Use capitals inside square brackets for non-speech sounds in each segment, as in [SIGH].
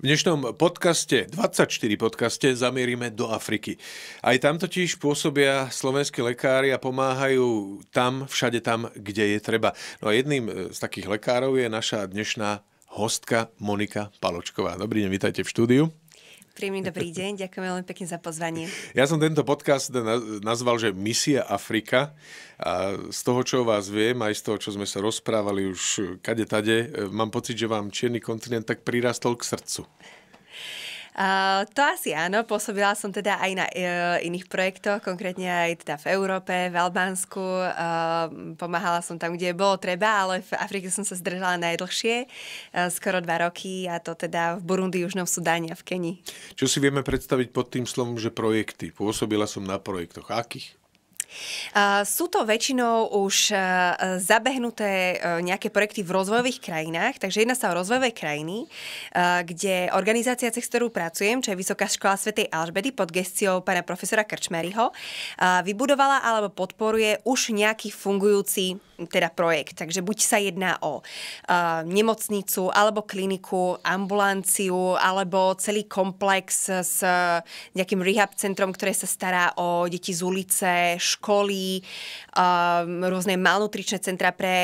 V dnešnom podcaste, 24 podcaste, zamierime do Afriky. Aj tam totiž pôsobia slovenskí lekári a pomáhajú tam, všade tam, kde je treba. No a jedným e, z takých lekárov je naša dnešná hostka Monika Paločková. Dobrý deň, vítajte v štúdiu. Príjemný dobrý deň, ďakujem veľmi pekne za pozvanie. Ja som tento podcast nazval, že Misia Afrika a z toho, čo o vás viem, aj z toho, čo sme sa rozprávali už kade tade, e, mám pocit, že vám Čierny kontinent tak prirastol k srdcu. Uh, to asi áno, pôsobila som teda aj na uh, iných projektoch, konkrétne aj teda v Európe, v Albánsku. Uh, pomáhala som tam, kde bolo treba, ale v Afrike som sa zdržala najdlhšie, uh, skoro dva roky, a to teda v Burundi, Južnom Sudáne a v Kenii. Čo si vieme predstaviť pod tým slovom, že projekty? Pôsobila som na projektoch. Akých? Sú to väčšinou už e, zabehnuté e, nejaké projekty v rozvojových krajinách, takže jedná sa o rozvojové krajiny, e, kde organizácia, cez ktorú pracujem, čo je Vysoká škola Svetej Alžbety pod gestiou pána profesora Krčmeryho, vybudovala alebo podporuje už nejaký fungujúci teda projekt. Takže buď sa jedná o nemocnicu, alebo kliniku, ambulanciu, alebo celý komplex s nejakým rehab centrom, ktoré sa stará o deti z ulice, školy, školy, um, rôzne malnutričné centra uh, pre,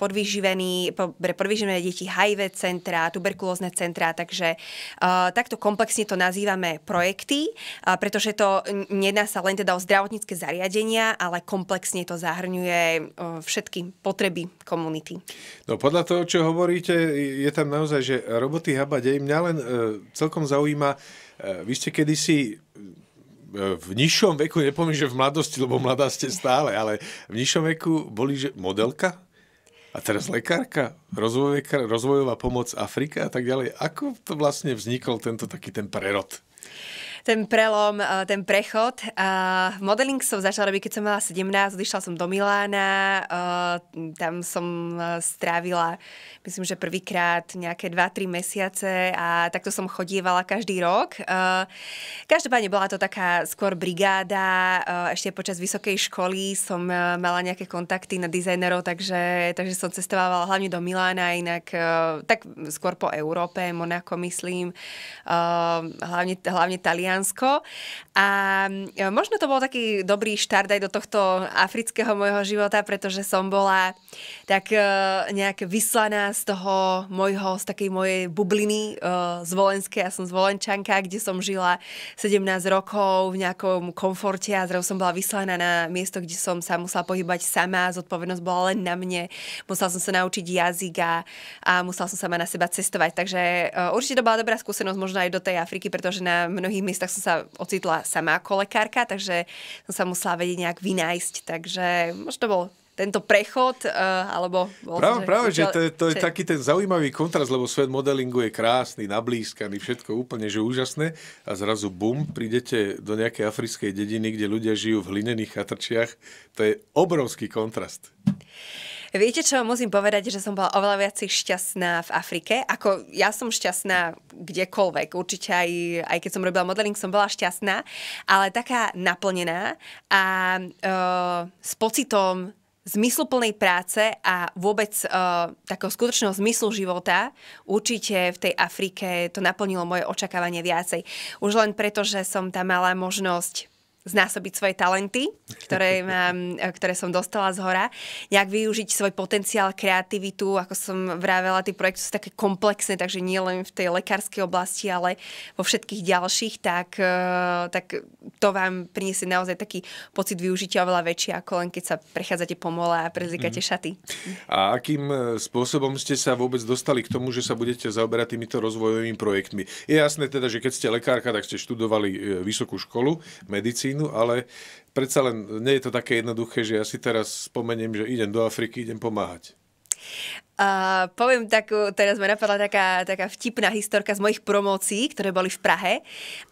podvýživené deti, HIV centra, tuberkulózne centra, takže uh, takto komplexne to nazývame projekty, uh, pretože to nedá sa len teda o zdravotnícke zariadenia, ale komplexne to zahrňuje všetky potreby komunity. No podľa toho, čo hovoríte, je tam naozaj, že roboty habadej. Mňa len celkom zaujíma, vy ste kedysi v nižšom veku, nepomím, že v mladosti, lebo mladá ste stále, ale v nižšom veku boli že modelka a teraz lekárka, rozvojová pomoc Afrika a tak ďalej. Ako to vlastne vznikol tento taký ten prerod? ten prelom, ten prechod. Modeling som začala robiť, keď som mala 17, odišla som do Milána, tam som strávila, myslím, že prvýkrát nejaké 2-3 mesiace a takto som chodievala každý rok. Každopádne bola to taká skôr brigáda, ešte počas vysokej školy som mala nejaké kontakty na dizajnerov, takže, takže som cestovala hlavne do Milána, inak tak skôr po Európe, Monako myslím, hlavne, hlavne Talian Taliansko. A e, možno to bol taký dobrý štart aj do tohto afrického môjho života, pretože som bola tak e, nejak vyslaná z toho môjho, z takej mojej bubliny e, z Volenskej. Ja som z Volenčanka, kde som žila 17 rokov v nejakom komforte a zrazu som bola vyslaná na miesto, kde som sa musela pohybať sama, zodpovednosť bola len na mne, musela som sa naučiť jazyk a, a musela som sama na seba cestovať. Takže určite to bola dobrá skúsenosť možno aj do tej Afriky, pretože na mnohých miestach tak som sa ocitla sama ako lekárka, takže som sa musela vedieť nejak vynájsť. Takže možno to bol tento prechod, uh, alebo... Bol práve, to, že, práve, že to, to je taký ten zaujímavý kontrast, lebo svet modelingu je krásny, nablízkaný, všetko úplne, že úžasné a zrazu bum, prídete do nejakej africkej dediny, kde ľudia žijú v hlinených chatrčiach. To je obrovský kontrast. Viete, čo musím povedať, že som bola oveľa viac šťastná v Afrike. Ako ja som šťastná kdekoľvek. Určite aj, aj keď som robila modeling, som bola šťastná, ale taká naplnená a e, s pocitom zmysluplnej práce a vôbec e, takého skutočného zmyslu života určite v tej Afrike to naplnilo moje očakávanie viacej. Už len preto, že som tam mala možnosť znásobiť svoje talenty, ktoré, [LAUGHS] mám, ktoré som dostala z hora, nejak využiť svoj potenciál, kreativitu, ako som vravela, tie projekty sú také komplexné, takže nie len v tej lekárskej oblasti, ale vo všetkých ďalších, tak, eh, tak to vám priniesie naozaj taký pocit využitia oveľa väčší, ako len keď sa prechádzate po mole a prezlikáte mm. šaty. A akým eh, spôsobom ste sa vôbec dostali k tomu, že sa budete zaoberať týmito rozvojovými projektmi? Je jasné teda, že keď ste lekárka, tak ste študovali eh, vysokú školu medicíny, vakcínu, ale predsa len nie je to také jednoduché, že ja si teraz spomeniem, že idem do Afriky, idem pomáhať poviem takú, teraz ma napadla taká, taká vtipná historka z mojich promócií, ktoré boli v Prahe.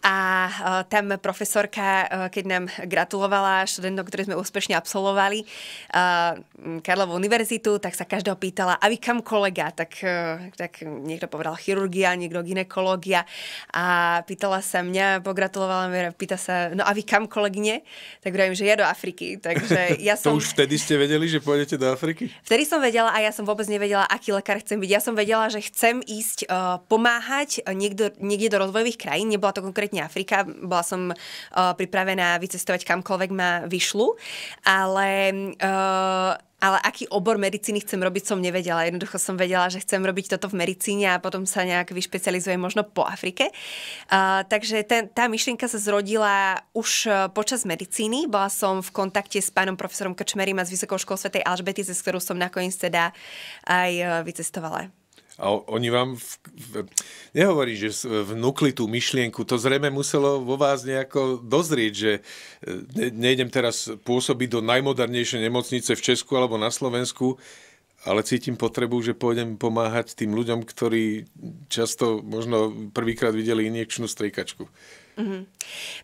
A uh, tam profesorka, uh, keď nám gratulovala študentom, ktorý sme úspešne absolvovali uh, Karlovú univerzitu, tak sa každého pýtala, a vy kam kolega? Tak, uh, tak niekto povedal chirurgia, niekto ginekológia. A pýtala sa mňa, pogratulovala mi, pýta sa, no a vy kam kolegyne? Tak hovorím, že ja do Afriky. Takže [LAUGHS] ja som... to už vtedy ste vedeli, že pôjdete do Afriky? Vtedy som vedela a ja som vôbec nevedela, vedela, aký lekár chcem byť. Ja som vedela, že chcem ísť uh, pomáhať niekde, niekde do rozvojových krajín. Nebola to konkrétne Afrika, bola som uh, pripravená vycestovať kamkoľvek ma vyšlu, ale uh, ale aký obor medicíny chcem robiť, som nevedela. Jednoducho som vedela, že chcem robiť toto v medicíne a potom sa nejak vyšpecializujem možno po Afrike. Uh, takže ten, tá myšlienka sa zrodila už e, počas medicíny. Bola som v kontakte s pánom profesorom Krčmerim a s Vysokou školou Svetej Alžbety, ze ktorou som nakoniec teda aj e, vycestovala. A oni vám, v, v, nehovorí, že vnúkli tú myšlienku, to zrejme muselo vo vás nejako dozrieť, že e, ne, nejdem teraz pôsobiť do najmodernejšej nemocnice v Česku alebo na Slovensku, ale cítim potrebu, že pôjdem pomáhať tým ľuďom, ktorí často možno prvýkrát videli injekčnú striekačku. Mm-hmm.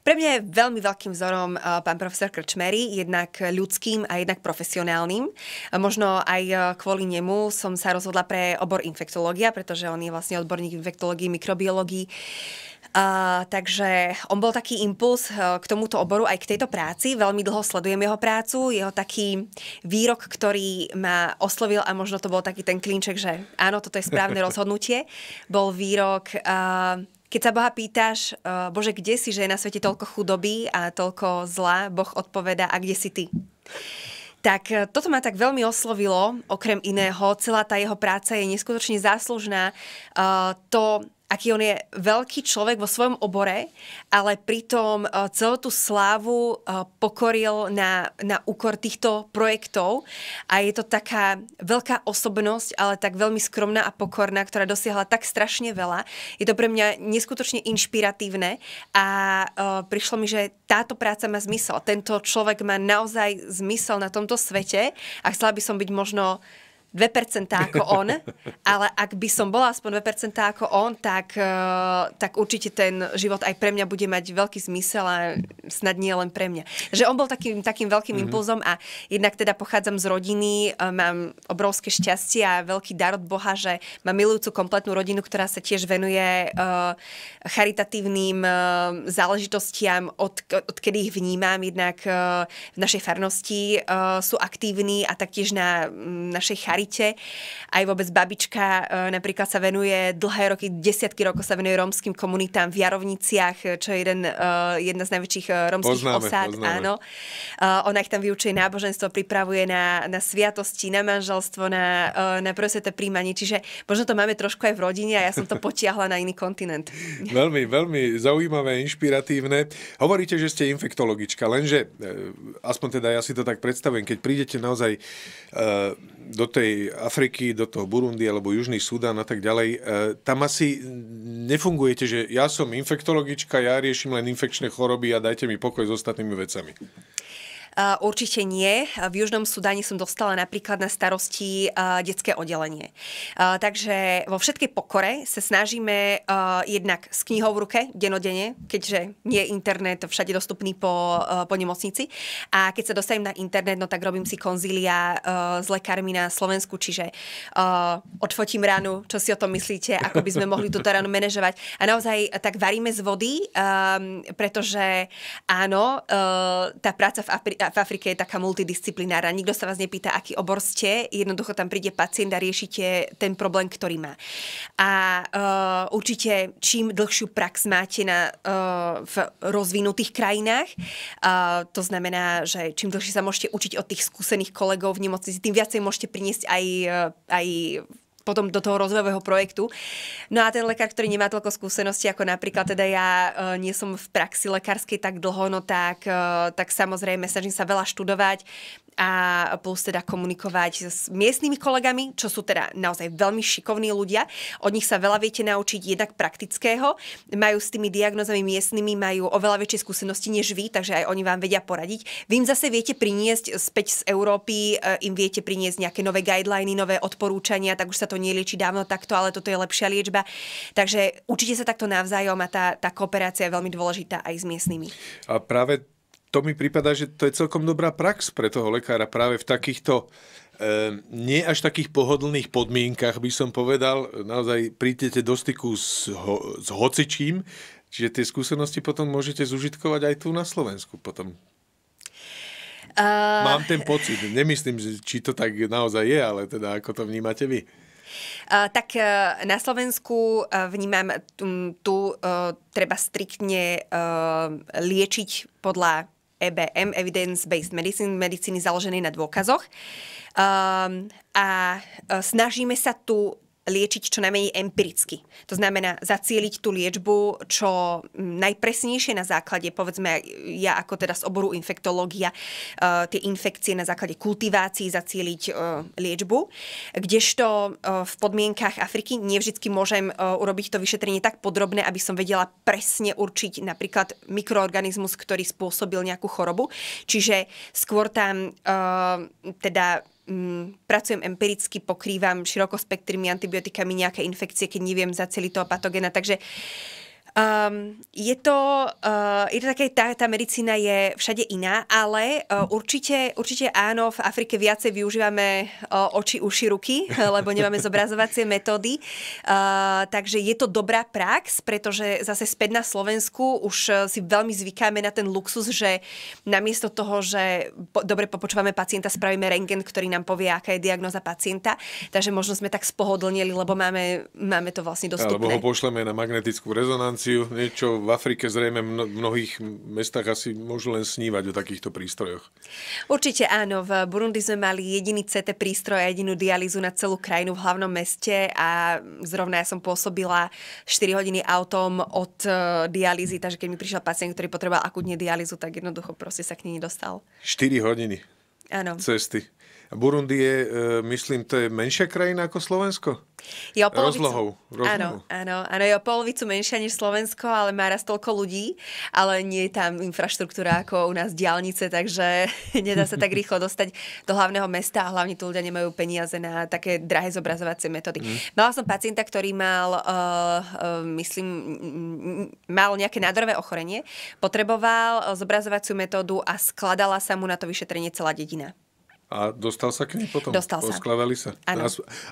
Pre mňa je veľmi veľkým vzorom uh, pán profesor Krčmery, jednak ľudským a jednak profesionálnym. Eh, možno aj eh, kvôli nemu som sa rozhodla pre obor infektológia, pretože on je vlastne odborník infektológii, mikrobiológii. Uh, takže on bol taký impuls uh, k tomuto oboru aj k tejto práci. Veľmi dlho sledujem jeho prácu, jeho taký výrok, ktorý ma oslovil a možno to bol taký ten klinček, že áno, toto je správne [LAUGHS] rozhodnutie. Bol výrok... Uh, keď sa Boha pýtaš, eh, Bože, kde si, že je na svete toľko chudoby a toľko zla, Boh odpoveda, a kde si ty? Tak eh, toto ma tak veľmi oslovilo, okrem iného. Celá tá jeho práca je neskutočne záslužná. Eh, to aký on je veľký človek vo svojom obore, ale pritom e, celú tú slávu e, pokoril na, na úkor týchto projektov a je to taká veľká osobnosť, ale tak veľmi skromná a pokorná, ktorá dosiahla tak strašne veľa. Je to pre mňa neskutočne inšpiratívne a e, prišlo mi, že táto práca má zmysel. Tento človek má naozaj zmysel na tomto svete a chcela by som byť možno 2% ako on, ale ak by som bola aspoň 2% ako on, tak, eh, tak určite ten život aj pre mňa bude mať veľký zmysel a snad nie len pre mňa. Že on bol takým, takým veľkým mm-hmm. impulzom a jednak teda pochádzam z rodiny, eh, mám obrovské šťastie a veľký dar od Boha, že mám milujúcu kompletnú rodinu, ktorá sa tiež venuje uh, charitatívnym uh, záležitostiam, od, odkedy ich vnímam, jednak uh, v našej farnosti uh, sú aktívni a taktiež na našej charite mentalite. Aj vôbec babička e, napríklad sa venuje dlhé roky, desiatky rokov sa venuje rómskym komunitám v Jarovniciach, čo je jeden, e, jedna z najväčších e, rómskych poznáme, osád. Poznáme. Áno. Ona ich tam vyučuje náboženstvo, pripravuje na, na sviatosti, na manželstvo, na, na prosveté príjmanie. Čiže možno to máme trošku aj v rodine a ja som to potiahla na iný kontinent. [LAUGHS] Veľmi, veľmi zaujímavé, inšpiratívne. Hovoríte, že ste infektologička, lenže aspoň teda ja si to tak predstavujem, keď prídete naozaj do tej Afriky, do toho Burundi alebo Južný Sudán a tak ďalej, e, tam asi nefungujete, že ja som infektologička, ja riešim len infekčné choroby a dajte mi pokoj s ostatnými vecami. Určite nie. V Južnom Sudáne som dostala napríklad na starosti detské oddelenie. Takže vo všetkej pokore sa snažíme jednak s knihou v ruke, denodene, keďže nie je internet všade dostupný po, po nemocnici. A keď sa dostanem na internet, no tak robím si konzília s lekármi na Slovensku, čiže odfotím ránu, čo si o tom myslíte, ako by sme mohli túto ránu manažovať. A naozaj tak varíme z vody, pretože áno, tá práca v Afri- tá, teda v Afrike je taká multidisciplinárna. Nikto sa vás nepýta, aký obor ste. Jednoducho tam príde pacient a riešite ten problém, ktorý má. A uh, určite čím dlhšiu prax máte na, uh, v rozvinutých krajinách, uh, to znamená, že čím dlhšie sa môžete učiť od tých skúsených kolegov v nemocnici, tým viacej môžete priniesť aj, aj potom do toho rozvojového projektu. No a ten lekár, ktorý nemá toľko skúseností, ako napríklad teda ja e, nie som v praxi lekárskej tak dlho, no tak, e, tak samozrejme snažím sa veľa študovať a plus teda komunikovať s miestnymi kolegami, čo sú teda naozaj veľmi šikovní ľudia. Od nich sa veľa viete naučiť jednak praktického. Majú s tými diagnozami miestnymi, majú oveľa väčšie skúsenosti než vy, takže aj oni vám vedia poradiť. Vy im zase viete priniesť späť z Európy, e, im viete priniesť nejaké nové guideliny, nové odporúčania, tak už sa to to nelieči dávno takto, ale toto je lepšia liečba. Takže určite sa takto navzájom a tá, tá kooperácia je veľmi dôležitá aj s miestnymi. A práve to mi prípada, že to je celkom dobrá prax pre toho lekára práve v takýchto e, nie až takých pohodlných podmienkach, by som povedal. Naozaj prídete do styku s, ho, s hocičím, čiže tie skúsenosti potom môžete zužitkovať aj tu na Slovensku potom. Uh... Mám ten pocit, nemyslím, či to tak naozaj je, ale teda ako to vnímate vy tak e, na Slovensku e, vnímam, tu e, treba striktne liečiť podľa EBM, Evidence-Based Medicine, medicíny založenej na dôkazoch. Ehm, a snažíme sa tu liečiť čo najmenej empiricky. To znamená zacieliť tú liečbu čo najpresnejšie na základe, povedzme ja ako teda z oboru infektológia, eh, tie infekcie na základe kultivácií zacieliť eh, liečbu, kdežto eh, v podmienkach Afriky nevždy môžem urobiť to vyšetrenie tak podrobné, aby som vedela presne určiť napríklad mikroorganizmus, ktorý spôsobil nejakú chorobu. Čiže skôr tam teda m, mm, pracujem empiricky, pokrývam širokospektrými antibiotikami nejaké infekcie, keď neviem za celý toho patogena. Takže uh, Um, je, to, uh, je to také, tá, tá medicína je všade iná, ale uh, určite, určite áno, v Afrike viacej využívame uh, oči, uši, ruky, [LAUGHS] lebo nemáme zobrazovacie metódy. Uh, takže je to dobrá prax, pretože zase späť na Slovensku už si veľmi zvykáme na ten luxus, že namiesto toho, že po, dobre popočúvame pacienta, spravíme rengen, ktorý nám povie, aká je diagnoza pacienta. Takže možno sme tak spohodlnili, lebo máme, máme to vlastne dostupné. Alebo ho pošleme na magnetickú rezonanciu situáciu. niečo v Afrike zrejme v mnohých mestách asi môžu len snívať o takýchto prístrojoch. Určite áno. V Burundi sme mali jediný CT prístroj a jedinú dialýzu na celú krajinu v hlavnom meste a zrovna ja som pôsobila 4 hodiny autom od e, dialýzy, takže keď mi prišiel pacient, ktorý potreboval akutne dialýzu, tak jednoducho proste sa k nej nedostal. 4 hodiny? Áno. Cesty. Burundi je, e, myslím, to je menšia krajina ako Slovensko? Jo, polovicu, rozlohou, Áno, áno, áno, je o polovicu menšia než Slovensko, ale má raz toľko ľudí, ale nie je tam infraštruktúra ako u nás diálnice, takže [LAUGHS] nedá sa tak rýchlo dostať do hlavného mesta a hlavne tu ľudia nemajú peniaze na také drahé zobrazovacie metódy. Mm. Mala som pacienta, ktorý mal, uh, uh, myslím, mal nejaké nádorové ochorenie, potreboval zobrazovaciu metódu a skladala sa mu na to vyšetrenie celá dedina. A dostal sa k nej potom? Dostal sa. sa? Ano.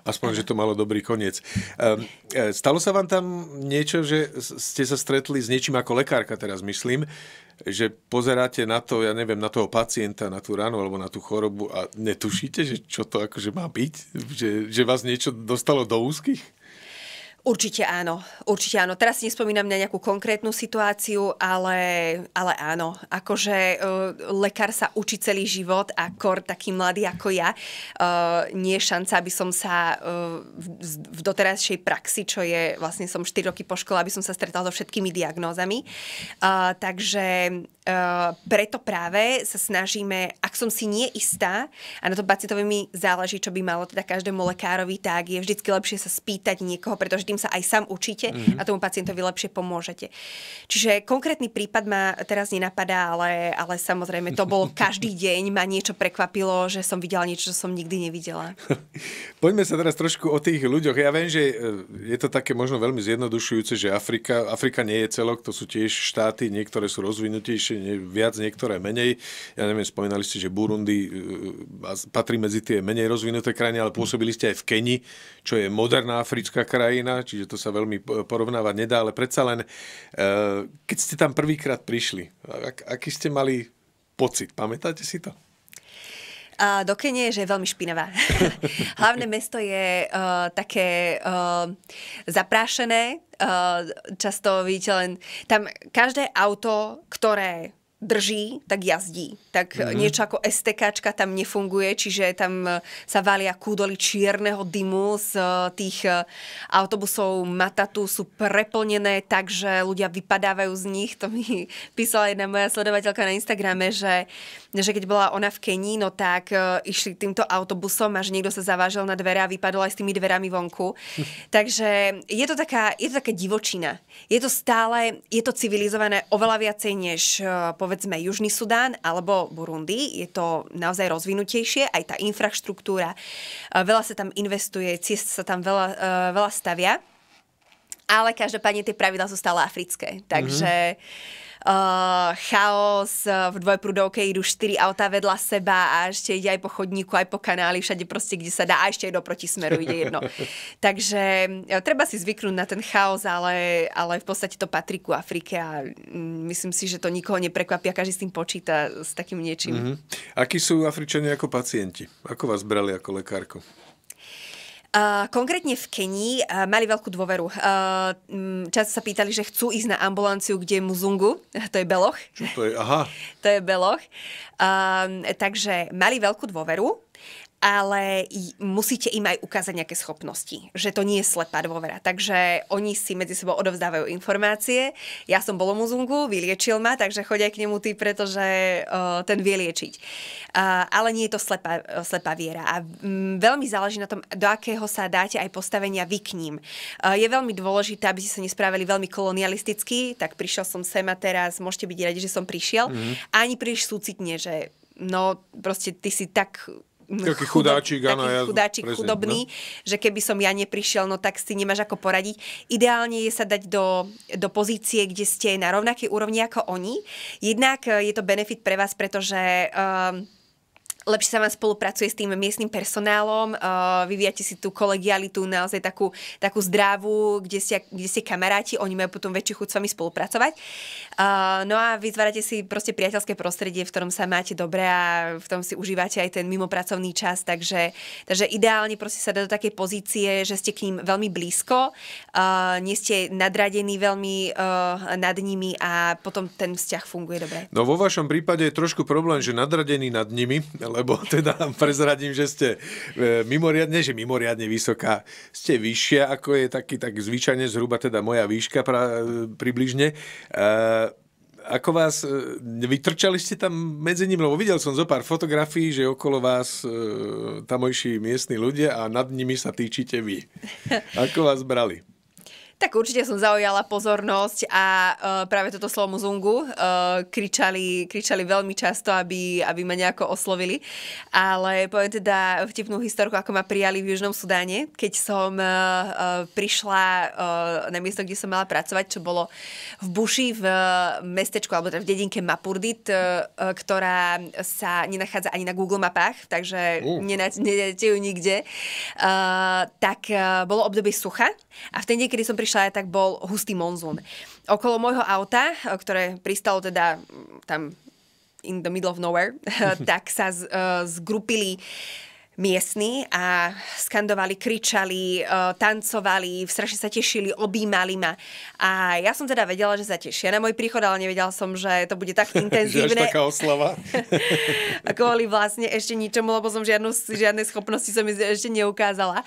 Aspoň, ano. že to malo dobrý koniec. Ehm, e, stalo sa vám tam niečo, že ste sa stretli s niečím ako lekárka teraz, myslím, že pozeráte na to, ja neviem, na toho pacienta, na tú ranu alebo na tú chorobu a netušíte, že čo to akože má byť? Že, že vás niečo dostalo do úzkých? Určite áno, určite áno. Teraz si nespomínam na nejakú konkrétnu situáciu, ale, ale áno. Akože uh, lekár sa učí celý život a kor taký mladý ako ja, uh, nie je šanca, aby som sa uh, v, v doterajšej praxi, čo je vlastne som 4 roky po škole, aby som sa stretala so všetkými diagnózami. Uh, takže Eh, preto práve sa snažíme, ak som si nie istá. a na to pacientovi mi záleží, čo by malo teda každému lekárovi, tak je vždy lepšie sa spýtať niekoho, pretože tým sa aj sám učíte mm-hmm. a tomu pacientovi lepšie pomôžete. Čiže konkrétny prípad ma teraz nenapadá, ale, ale samozrejme to bolo [LAUGHS] každý deň, ma niečo prekvapilo, že som videla niečo, čo som nikdy nevidela. [LAUGHS] Poďme sa teraz trošku o tých ľuďoch. Ja viem, že eh, je to také možno veľmi zjednodušujúce, že Afrika, Afrika nie je celok, to sú tiež štáty, niektoré sú rozvinutejšie, lepšie, viac niektoré menej. Ja neviem, spomínali ste, že Burundi e, e, patrí medzi tie menej rozvinuté krajiny, ale pôsobili ste aj v Keni, čo je moderná africká krajina, čiže to sa veľmi porovnávať nedá, ale predsa len, e, keď ste tam prvýkrát prišli, aký ste mali pocit, pamätáte si to? A do Kenie, že je veľmi špinavá. [LAUGHS] Hlavné mesto je uh, také uh, zaprášené, uh, často vidíte len... Tam každé auto, ktoré drží, tak jazdí. Tak mm-hmm. niečo ako STKčka tam nefunguje, čiže tam e, sa valia kúdoli čierneho dymu z e, tých e, autobusov Matatu, sú preplnené, takže ľudia vypadávajú z nich. To mi [LAUGHS] písala jedna moja sledovateľka na Instagrame, že, že keď bola ona v Kenii, no tak išli týmto autobusom až niekto sa zavážil na dvere a vypadol aj s tými dverami vonku. [LAUGHS] takže je to, taká, je to taká divočina. Je to stále, je to civilizované oveľa viacej než povedať povedzme Južný Sudán alebo Burundi. Je to naozaj rozvinutejšie, aj tá infraštruktúra. E, veľa sa tam investuje, ciest sa tam veľa, e, veľa stavia. Ale každopádne tie pravidla sú stále africké. Takže... Mm-hmm uh, chaos, eh, v dvojprúdovke idú štyri auta vedľa seba a ešte ide aj po chodníku, aj po kanáli, všade proste, kde sa dá a ešte aj do protismeru ide jedno. [LAUGHS] Takže eh, treba si zvyknúť na ten chaos, ale, ale v podstate to patrí ku Afrike a mm, myslím si, že to nikoho neprekvapia, každý s tým počíta s takým niečím. Mm-hmm. Akí sú Afričania ako pacienti? Ako vás brali ako lekárku? Konkrétne v Kenii e, mali veľkú dôveru. E, často sa pýtali, že chcú ísť na ambulanciu je Muzungu, [LAUGHS] to je Beloch. Čo to je? Aha. [LAUGHS] To je Beloch. Takže mali veľkú dôveru ale musíte im aj ukázať nejaké schopnosti, že to nie je slepá dôvera. Takže oni si medzi sebou odovzdávajú informácie. Ja som bolo muzungu, vyliečil ma, takže chodia k nemu ty, pretože uh, ten vie liečiť. Uh, ale nie je to slepá, uh, slepá viera. A um, veľmi záleží na tom, do akého sa dáte aj postavenia vy k ním. Uh, je veľmi dôležité, aby ste sa nespravili veľmi kolonialisticky, tak prišiel som sem a teraz môžete byť radi, že som prišiel. Mm-hmm. ani príliš súcitne, že no proste ty si tak taký chudáčik, áno, ja chudáčik, presne, chudobný, no. že keby som ja neprišiel, no tak si nemáš ako poradiť. Ideálne je sa dať do, do pozície, kde ste na rovnakej úrovni ako oni. Jednak eh, je to benefit pre vás, pretože... Um, lepšie sa vám spolupracuje s tým miestnym personálom, uh, vyvíjate si tú kolegialitu, naozaj takú, takú zdravú, kde ste, kde ste kamaráti, oni majú potom väčšiu chuť s vami spolupracovať. Uh, no a vytvárate si proste priateľské prostredie, v ktorom sa máte dobre a v tom si užívate aj ten mimopracovný čas, takže, takže ideálne proste sa dá do takej pozície, že ste k ním veľmi blízko, uh, nie ste nadradení veľmi uh, nad nimi a potom ten vzťah funguje dobre. No vo vašom prípade je trošku problém, že nadradený nad nimi, lebo teda prezradím, že ste e, mimoriadne, že mimoriadne vysoká, ste vyššia, ako je taký tak zvyčajne zhruba teda moja výška pra, e, približne. E, ako vás, e, vytrčali ste tam medzi ním, lebo videl som zo pár fotografií, že okolo vás e, tamojší miestni ľudia a nad nimi sa týčite vy. [LAUGHS] Ako vás brali? Tak určite som zaujala pozornosť a uh, práve toto slovo muzungu uh, kričali, kričali veľmi často, aby, aby ma nejako oslovili. Ale poviem teda vtipnú historku, ako ma prijali v Južnom Sudáne, keď som uh, prišla uh, na miesto, kde som mala pracovať, čo bolo v Buši, v mestečku, alebo teda v dedinke Mapurdit, uh, ktorá sa nenachádza ani na Google mapách, takže uh. nenájdete ju nikde. Uh, tak uh, bolo obdobie sucha a v ten deň, kedy som prišla aj tak bol hustý monzún. Okolo môjho auta, eh, ktoré pristalo teda mm, tam in the middle of nowhere, [LAUGHS] tak sa z, uh, zgrupili uh, miestni a skandovali, kričali, e, tancovali, strašne sa tešili, objímali ma. A ja som teda vedela, že sa tešia na môj príchod, ale nevedela som, že to bude tak [LAUGHS] intenzívne. taká oslava. [LAUGHS] Kvôli vlastne ešte ničomu, lebo som žiadnu, žiadne schopnosti som ešte neukázala.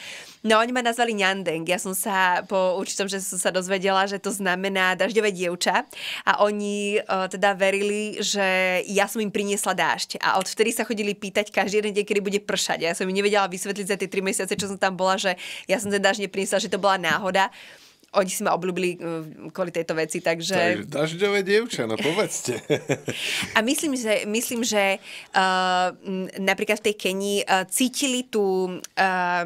No oni ma nazvali Nandeng. Ja som sa po určitom, že som sa dozvedela, že to znamená dažďové dievča. A oni o, e, teda verili, že ja som im priniesla dážď. A odvtedy sa chodili pýtať každý jeden deň, kedy bude pršať. Ja ja som mi nevedela vysvetliť za tie tri mesiace, čo som tam bola, že ja som teda až neprinesla, že to bola náhoda oni si ma obľúbili e, kvôli tejto veci, takže... takže dažďové dievča, no povedzte. [LAUGHS] A myslím, že, myslím, že uh, napríklad v tej Kenii uh, e, cítili tú, uh,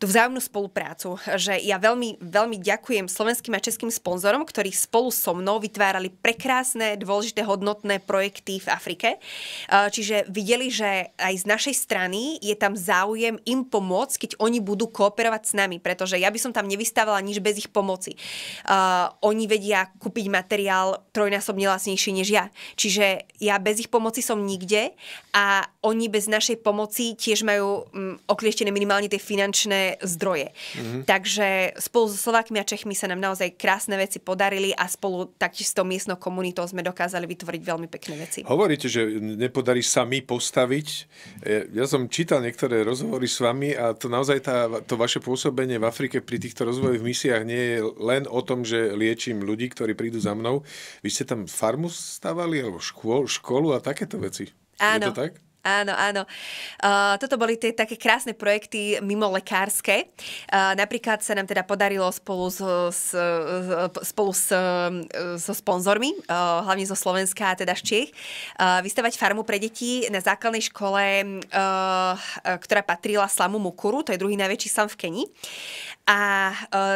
tú vzájomnú spoluprácu, že ja veľmi, veľmi ďakujem slovenským a českým sponzorom, ktorí spolu so mnou vytvárali prekrásne, dôležité, hodnotné projekty v Afrike. Uh, čiže videli, že aj z našej strany je tam záujem im pomôcť, keď oni budú kooperovať s nami, pretože ja by som tam nevystávala nič bez ich pomoci moci. Uh, oni vedia kúpiť materiál trojnásobne lacnejší než ja. Čiže ja bez ich pomoci som nikde a oni bez našej pomoci tiež majú um, mm, oklieštené minimálne tie finančné zdroje. Mm-hmm. Takže spolu so Slovákmi a Čechmi sa nám naozaj krásne veci podarili a spolu taktiež s tou miestnou komunitou sme dokázali vytvoriť veľmi pekné veci. Hovoríte, že nepodarí sa mi postaviť. E, ja som čítal niektoré rozhovory s vami a to naozaj tá, to vaše pôsobenie v Afrike pri týchto rozvojových misiách nie je len o tom, že liečím ľudí, ktorí prídu za mnou. Vy ste tam farmu stavali alebo škôl, školu a takéto veci. Áno. Je to tak? Áno, áno. Uh, toto boli tie také krásne projekty mimo lekárske. Uh, napríklad sa nám teda podarilo spolu, s, s, spolu s, so sponzormi, uh, hlavne zo Slovenska a teda z Čech, uh, vystavať farmu pre deti na základnej škole, uh, ktorá patrila slamu Mukuru, to je druhý najväčší slam v Keni. A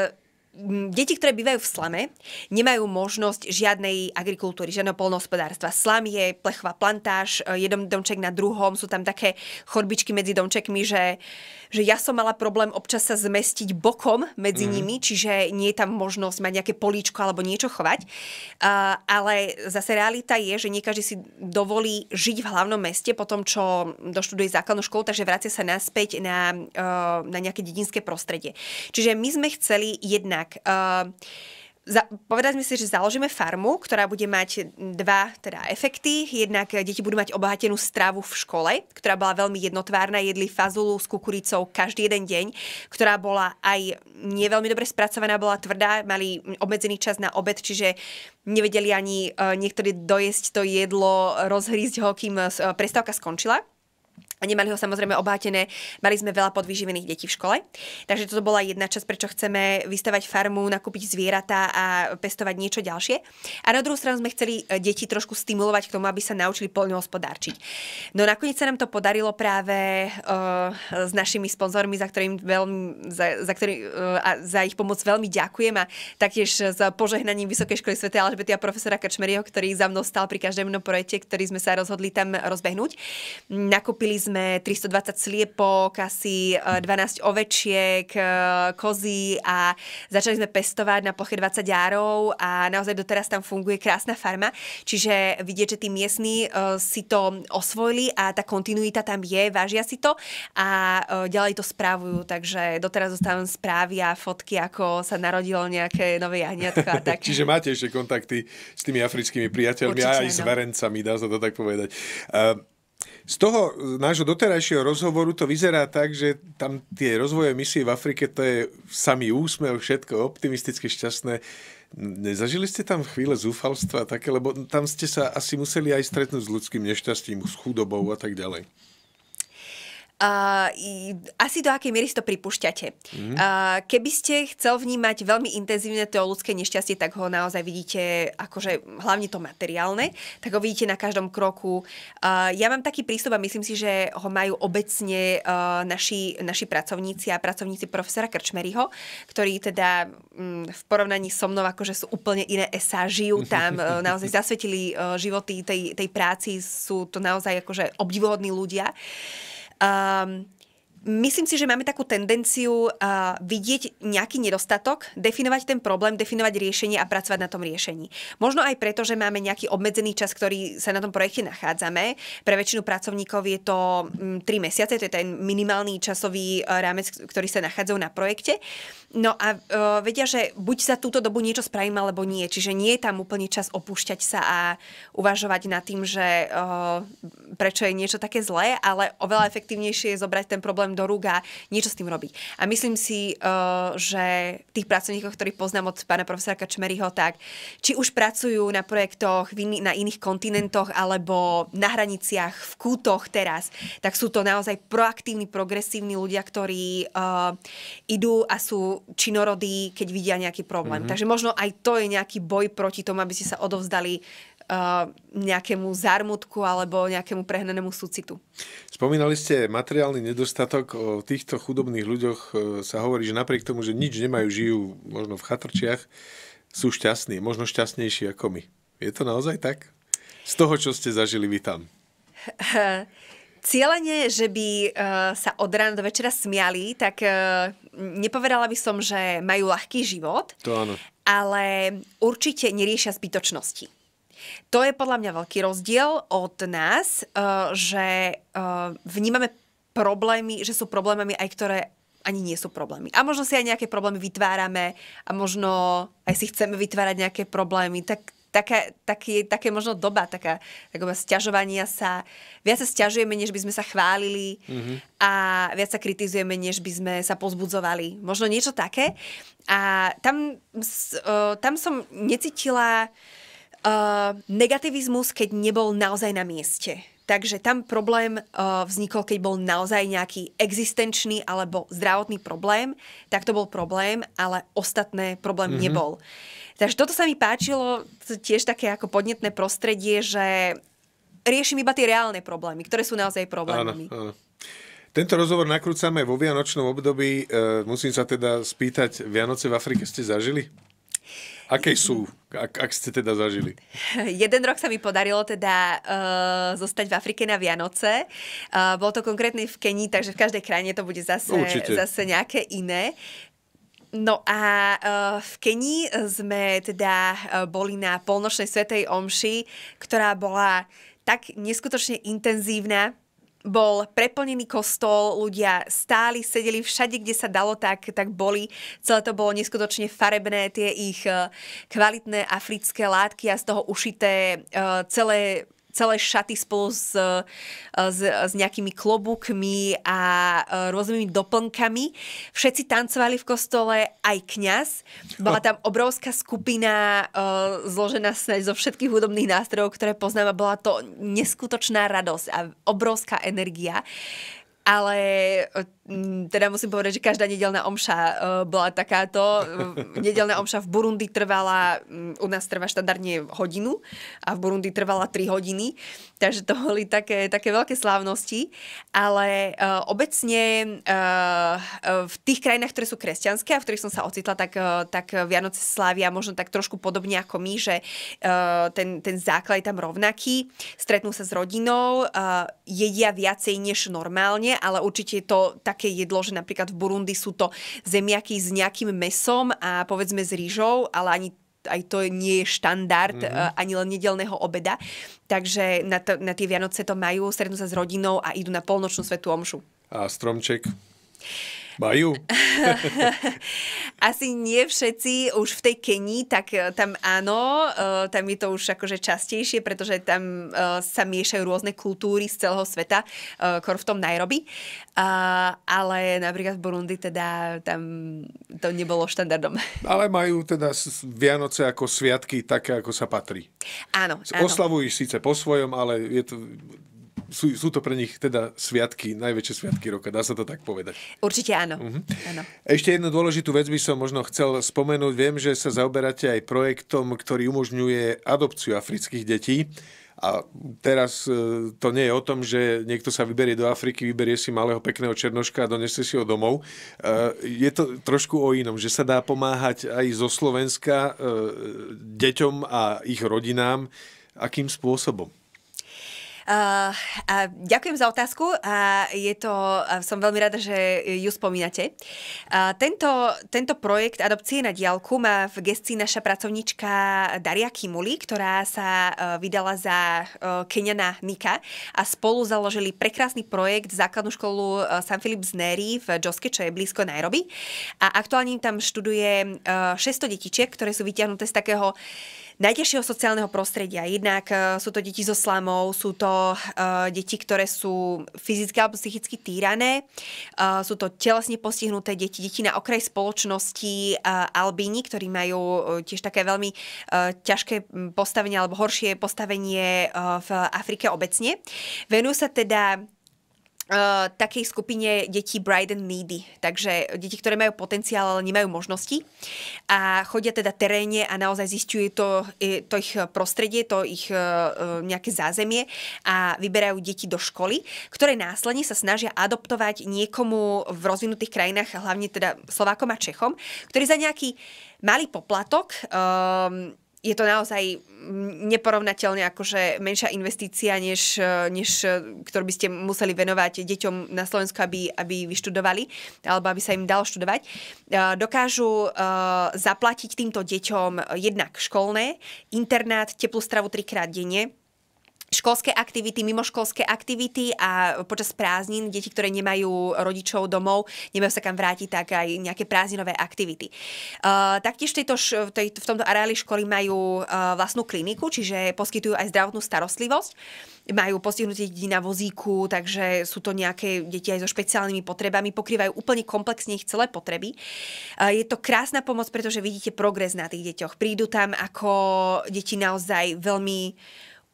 uh, deti, ktoré bývajú v slame, nemajú možnosť žiadnej agrikultúry, žiadneho polnohospodárstva. Slam je plechová, plantáž, e, jeden domček na druhom, sú tam také chorbičky medzi domčekmi, že, že ja som mala problém občas sa zmestiť bokom medzi mm. nimi, čiže nie je tam možnosť mať nejaké políčko alebo niečo chovať. Uh, ale zase realita je, že nie každý si dovolí žiť v hlavnom meste po tom, čo doštuduje základnú školu, takže vracia sa naspäť na, uh, na nejaké dedinské prostredie. Čiže my sme chceli jednak tak. Uh, za, povedali sme si, že založíme farmu, ktorá bude mať dva teda, efekty. Jednak deti budú mať obohatenú stravu v škole, ktorá bola veľmi jednotvárna, jedli fazulu s kukuricou každý jeden deň, ktorá bola aj neveľmi veľmi dobre spracovaná, bola tvrdá, mali obmedzený čas na obed, čiže nevedeli ani e, niektorí dojesť to jedlo, rozhrísť ho, kým e, prestávka skončila. Nemali ho samozrejme obátené, mali sme veľa podvýživených detí v škole. Takže toto bola jedna časť, prečo chceme vystavať farmu, nakúpiť zvieratá a pestovať niečo ďalšie. A na druhú stranu sme chceli e, deti trošku stimulovať k tomu, aby sa naučili poľnohospodárčiť. No nakoniec sa nám to podarilo práve uh, s našimi sponzormi, za, ktorým veľmi, za, za, ktorý, uh, a za ich pomoc veľmi ďakujem a taktiež s požehnaním Vysokej školy Sv. Alžbety a profesora Kačmeriho, ktorý za mnou stal pri každom projekte, ktorý sme sa rozhodli tam rozbehnúť. Nakúpili sme 320 sliepok, asi 12 e, ovečiek, e, kozy a začali sme pestovať na ploche 20 árov a naozaj doteraz tam funguje krásna farma. Čiže vidieť, že tí miestni e, si to osvojili a tá kontinuita tam je, vážia si to a ďalej to správujú. Takže doteraz dostávam správy a fotky, ako sa narodilo nejaké nové jahniatko tak. [LAUGHS] Čiže máte ešte kontakty s tými africkými priateľmi Určite, a aj no. s verencami, dá sa to tak povedať. Uh, z toho e, nášho doterajšieho rozhovoru to vyzerá tak, že tam tie rozvoje misie v Afrike, to je samý úsmev, všetko optimisticky šťastné. Nezažili ste tam chvíle zúfalstva také, lebo tam ste sa asi museli aj stretnúť s ľudským nešťastím, s chudobou a tak ďalej. Uh, asi do akej miery si to pripúšťate. Mm. Uh, keby ste chcel vnímať veľmi intenzívne to ľudské nešťastie, tak ho naozaj vidíte, akože hlavne to materiálne, tak ho vidíte na každom kroku. Uh, ja mám taký prístup a myslím si, že ho majú obecne uh, naši, naši pracovníci a pracovníci profesora Krčmeryho, ktorí teda um, v porovnaní so mnou akože sú úplne iné sa žijú tam, uh, [LAUGHS] naozaj zasvetili uh, životy tej, tej práci, sú to naozaj akože obdivuhodní ľudia. Uh, Um, Myslím si, že máme takú tendenciu uh, vidieť nejaký nedostatok, definovať ten problém, definovať riešenie a pracovať na tom riešení. Možno aj preto, že máme nejaký obmedzený čas, ktorý sa na tom projekte nachádzame. Pre väčšinu pracovníkov je to um, mm, 3 mesiace, to je ten minimálny časový eh, rámec, ktorý sa nachádzajú na projekte. No a uh, vedia, že buď sa túto dobu niečo spravím, alebo nie. Čiže nie je tam úplne čas opúšťať sa a uvažovať nad tým, že uh, prečo je niečo také zlé, ale oveľa efektívnejšie je zobrať ten problém do rúk a niečo s tým robiť. A myslím si, uh, že tých pracovníkov, ktorých poznám od pána profesora Kačmeryho, tak či už pracujú na projektoch na iných kontinentoch alebo na hraniciach, v kútoch teraz, tak sú to naozaj proaktívni, progresívni ľudia, ktorí uh, idú a sú činorodí, keď vidia nejaký problém. Mm-hmm. Takže možno aj to je nejaký boj proti tomu, aby ste sa odovzdali uh, nejakému zármutku alebo nejakému prehnanému súcitu. Spomínali ste materiálny nedostatok. O týchto chudobných ľuďoch e, sa hovorí, že napriek tomu, že nič nemajú, žijú možno v chatrčiach, sú šťastní, možno šťastnejší ako my. Je to naozaj tak? Z toho, čo ste zažili vy tam. [LAUGHS] cieľanie, že by uh, sa od rána do večera smiali, tak uh, nepovedala by som, že majú ľahký život. To áno. Ale určite neriešia zbytočnosti. To je podľa mňa veľký rozdiel od nás, uh, že uh, vnímame problémy, že sú problémami aj ktoré ani nie sú problémy. A možno si aj nejaké problémy vytvárame a možno aj si chceme vytvárať nejaké problémy, tak taká, taký, také možno doba, taká, taká sťažovania sa. Viac sa sťažujeme, než by sme sa chválili mm-hmm. a viac sa kritizujeme, než by sme sa pozbudzovali. Možno niečo také. A tam, uh, tam som necítila uh, negativizmus, keď nebol naozaj na mieste. Takže tam problém uh, vznikol, keď bol naozaj nejaký existenčný alebo zdravotný problém, tak to bol problém, ale ostatné problém mm-hmm. nebol. Takže toto sa mi páčilo, tiež také ako podnetné prostredie, že riešim iba tie reálne problémy, ktoré sú naozaj problémami. Áno, áno. Tento rozhovor nakrúcame vo vianočnom období. E, musím sa teda spýtať, Vianoce v Afrike ste zažili? Aké sú, ak, ak ste teda zažili? Jeden rok sa mi podarilo teda e, zostať v Afrike na Vianoce. E, bolo to konkrétne v Kenii, takže v každej krajine to bude zase, zase nejaké iné. No a eh, v Kenii eh, sme teda eh, boli na polnočnej svetej omši, ktorá bola tak neskutočne intenzívna, bol preplnený kostol, ľudia stáli, sedeli všade, kde sa dalo, tak, tak boli. Celé to bolo neskutočne farebné, tie ich kvalitné africké látky a z toho ušité celé celé šaty spolu s, e, s, s nejakými klobúkmi a e, rôznymi doplnkami. Všetci tancovali v kostole, aj kňaz. Bola tam obrovská skupina e, zložená zo všetkých hudobných nástrojov, ktoré poznám a bola to neskutočná radosť a obrovská energia. Ale Mm, teda musím povedať, že každá nedelná omša uh, bola takáto. [LAUGHS] Nedelná omša v Burundi trvala, mm, u nás trvá štandardne hodinu a v Burundi trvala 3 hodiny, takže to boli také, také veľké slávnosti, ale uh, obecne uh, v tých krajinách, ktoré sú kresťanské a v ktorých som sa ocitla, tak, tak Vianoce slávia možno tak trošku podobne ako my, že ten, ten základ je tam rovnaký, stretnú sa s rodinou, jedia viacej než normálne, ale určite je to tak také jedlo, že napríklad v Burundi sú to zemiaky s nejakým mesom a povedzme s rýžou, ale ani aj to nie je štandard mm-hmm. ani len nedelného obeda. Takže na, to, na tie Vianoce to majú, strednú sa s rodinou a idú na polnočnú svetú omšu. A stromček? Majú? [LAUGHS] Asi nie všetci. Už v tej Kenii, tak e, tam áno, e, tam je to už akože častejšie, pretože tam e, sa miešajú rôzne kultúry z celého sveta, kor v tom Nairobi. Ale napríklad v Burundi teda tam to nebolo štandardom. [LAUGHS] Ale majú teda Vianoce ako sviatky také, ako sa patrí. Áno, áno. Oslavujú síce po svojom, ale je to sú, sú to pre nich teda sviatky, najväčšie sviatky roka, dá sa to tak povedať. Určite áno. Uh-huh. áno. Ešte jednu dôležitú vec by som možno chcel spomenúť. Viem, že sa zaoberáte aj projektom, ktorý umožňuje adopciu afrických detí. A teraz e, to nie je o tom, že niekto sa vyberie do Afriky, vyberie si malého pekného černoška a donese si ho domov. E, je to trošku o inom, že sa dá pomáhať aj zo Slovenska e, deťom a ich rodinám. Akým spôsobom? Uh, ďakujem za otázku a je to, som veľmi rada, že ju spomínate. Uh, tento, tento projekt adopcie na diálku má v gestii naša pracovníčka Daria Kimuli, ktorá sa uh, vydala za uh, e, Keniana Nika a spolu založili prekrásny projekt základnú školu uh, e, San Filip z Nery v Joske, čo je blízko Nairobi. A aktuálne tam študuje uh, 600 detičiek, ktoré sú vyťahnuté z takého uh, najťažšieho sociálneho prostredia. Jednak e, sú to deti so slamou, sú to e, deti, ktoré sú fyzicky alebo psychicky týrané, e, sú to telesne postihnuté deti, deti na okraj spoločnosti, Albíny, albíni, ktorí majú tiež také veľmi ťažké postavenie alebo horšie postavenie v Afrike obecne. Venujú sa teda Uh, takej skupine detí Bright and Needy. Takže deti, ktoré majú potenciál, ale nemajú možnosti. A chodia teda teréne a naozaj zistuje to, e, to ich prostredie, to ich uh, nejaké zázemie a vyberajú deti do školy, ktoré následne sa snažia adoptovať niekomu v rozvinutých krajinách, hlavne teda Slovákom a Čechom, ktorí za nejaký malý poplatok um, je to naozaj neporovnateľne akože menšia investícia, než, než ktorú by ste museli venovať deťom na Slovensku, aby, aby vyštudovali, alebo aby sa im dalo študovať. E, dokážu e, zaplatiť týmto deťom jednak školné, internát, teplú stravu trikrát denne, školské aktivity, mimoškolské aktivity a počas prázdnin deti, ktoré nemajú rodičov domov, nemajú sa kam vrátiť, tak aj nejaké prázdninové aktivity. Uh, taktiež tejto, tej, v tomto areáli školy majú uh, vlastnú kliniku, čiže poskytujú aj zdravotnú starostlivosť. Majú postihnutie detí na vozíku, takže sú to nejaké deti aj so špeciálnymi potrebami, pokrývajú úplne komplexne ich celé potreby. je to krásna pomoc, pretože vidíte progres na tých deťoch. Prídu tam ako deti naozaj veľmi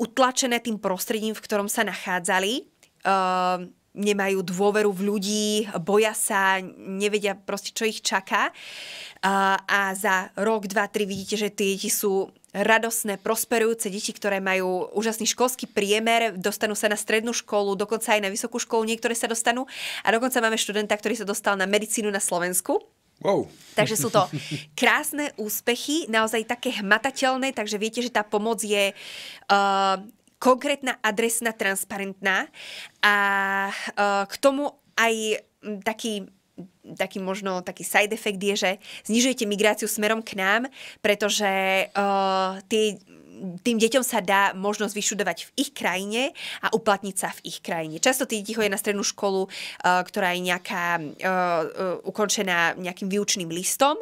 utlačené tým prostredím, v ktorom sa nachádzali. Uh, nemajú dôveru v ľudí, boja sa, nevedia proste, čo ich čaká. A za rok, dva, tri vidíte, že tie deti sú radosné, prosperujúce deti, ktoré majú úžasný školský priemer, dostanú sa na strednú školu, dokonca aj na vysokú školu, niektoré sa dostanú. A dokonca máme študenta, ktorý sa dostal na medicínu na Slovensku Wow. Takže sú to [LAUGHS] krásne úspechy, naozaj také hmatateľné, takže viete, že tá pomoc je uh, konkrétna, adresná, transparentná a uh, k tomu aj hm, taký taký možno taký side effect je, že znižujete migráciu smerom k nám, pretože uh, tie tým deťom sa dá možnosť vyšudovať v ich krajine a uplatniť sa v ich krajine. Často tí deti na strednú školu, eh, ktorá je nejaká eh, eh, ukončená nejakým vyučným listom,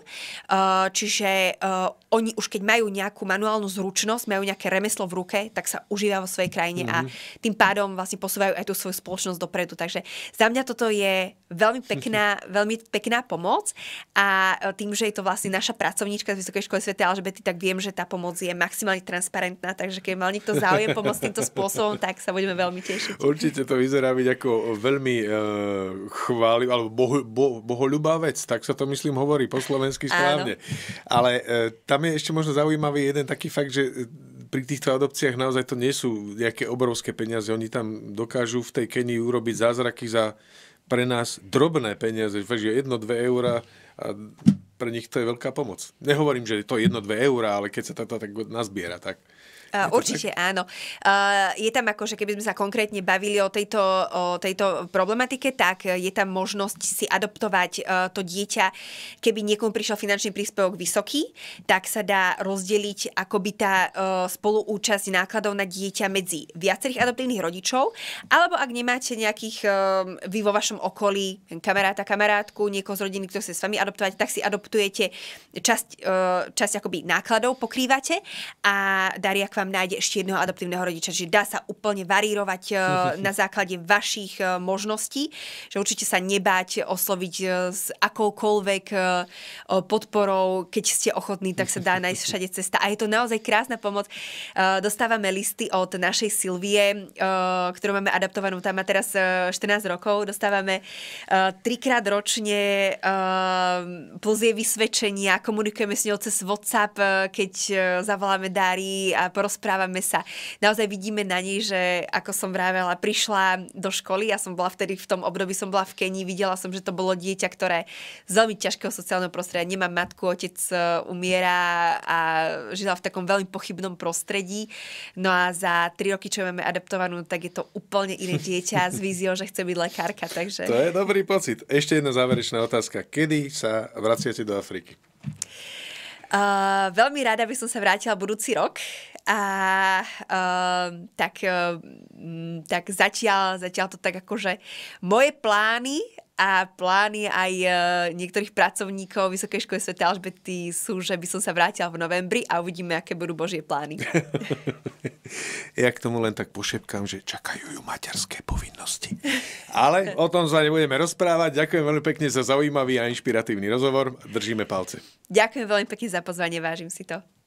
čiže oni už keď majú nejakú manuálnu zručnosť, majú nejaké remeslo v ruke, tak sa užíva vo svojej krajine mm a mhm. tým pádom vlastne posúvajú aj tú svoju spoločnosť dopredu. Takže za mňa toto je veľmi pekná, [LAUGHS] veľmi pekná pomoc a tým, že je to vlastne naša pracovníčka z Vysokej školy Sv. Alžbety, tak viem, že tá pomoc je maximálne trans transparentná, takže keď mal niekto záujem pomôcť týmto spôsobom, tak sa budeme veľmi tešiť. Určite to vyzerá byť ako veľmi e, chváli, alebo boh, bo, boholubá vec, tak sa to myslím hovorí po slovensky správne. Áno. Ale e, tam je ešte možno zaujímavý jeden taký fakt, že eh, pri týchto adopciách naozaj to nie sú nejaké obrovské peniaze. Oni tam dokážu v tej Kenii urobiť zázraky za pre nás drobné peniaze, že jedno, dve eurá a pre nich to je veľká pomoc. Nehovorím, že to je jedno, dve eurá, ale keď sa to tak nazbiera, tak... Uh, určite tak? áno. Uh, je tam že keby sme sa konkrétne bavili o tejto, o tejto problematike, tak je tam možnosť si adoptovať uh, to dieťa. Keby niekomu prišiel finančný príspevok vysoký, tak sa dá rozdeliť akoby tá e, spoluúčasť nákladov na dieťa medzi viacerých adoptívnych rodičov, alebo ak nemáte nejakých e, vy vo vašom okolí kamaráta, kamarátku, niekoho z rodiny, kto chce s vami adoptovať, tak si adoptujete akceptujete, časť, e, časť akoby nákladov pokrývate a Daria k vám nájde ešte jedného adoptívneho rodiča. že dá sa úplne varírovať e, [LAUGHS] na základe vašich e, možností, že určite sa nebáť osloviť s akoukoľvek podporou, keď ste ochotní, tak sa dá nájsť [LAUGHS] všade cesta. A je to naozaj krásna pomoc. Dostávame listy od našej Silvie, ktorú máme adaptovanú, tam má teraz 14 rokov, dostávame trikrát ročne plus je vysvedčenia, komunikujeme s ňou cez WhatsApp, eh, keď eh, zavoláme Dári a porozprávame sa. Naozaj vidíme na nej, že ako som vravela, prišla do školy, ja som bola vtedy v tom období, som bola v Kenii, videla som, že to bolo dieťa, ktoré z veľmi ťažkého sociálneho prostredia nemá matku, otec eh, umiera a žila v takom veľmi pochybnom prostredí. No a za tri roky, čo máme adaptovanú, tak je to úplne iné dieťa s víziou, že chce byť lekárka. Takže... To je dobrý pocit. Ešte jedna záverečná otázka. Kedy sa vraciate do Afriky? Uh, veľmi rada by som sa vrátila budúci rok a uh, tak, uh, tak zatiaľ, zatiaľ to tak akože moje plány a plány aj e, niektorých pracovníkov Vysokej školy Sv. Alžbety sú, že by som sa vrátila v novembri a uvidíme, aké budú Božie plány. [LAUGHS] ja k tomu len tak pošepkám, že čakajú ju materské povinnosti. Ale o tom sa nebudeme rozprávať. Ďakujem veľmi pekne za zaujímavý a inšpiratívny rozhovor. Držíme palce. Ďakujem veľmi pekne za pozvanie, vážim si to.